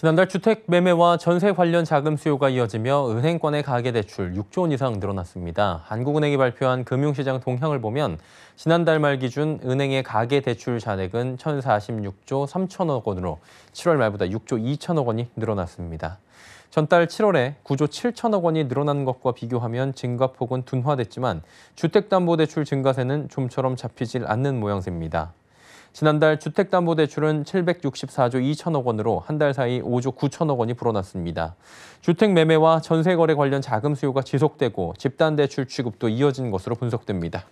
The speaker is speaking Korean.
지난달 주택 매매와 전세 관련 자금 수요가 이어지며 은행권의 가계대출 6조 원 이상 늘어났습니다. 한국은행이 발표한 금융시장 동향을 보면 지난달 말 기준 은행의 가계대출 잔액은 1,046조 3천억 원으로 7월 말보다 6조 2천억 원이 늘어났습니다. 전달 7월에 9조 7천억 원이 늘어난 것과 비교하면 증가폭은 둔화됐지만 주택담보대출 증가세는 좀처럼 잡히질 않는 모양새입니다. 지난달 주택담보대출은 764조 2천억 원으로 한 달 사이 5조 9천억 원이 불어났습니다. 주택 매매와 전세 거래 관련 자금 수요가 지속되고 집단 대출 취급도 이어진 것으로 분석됩니다.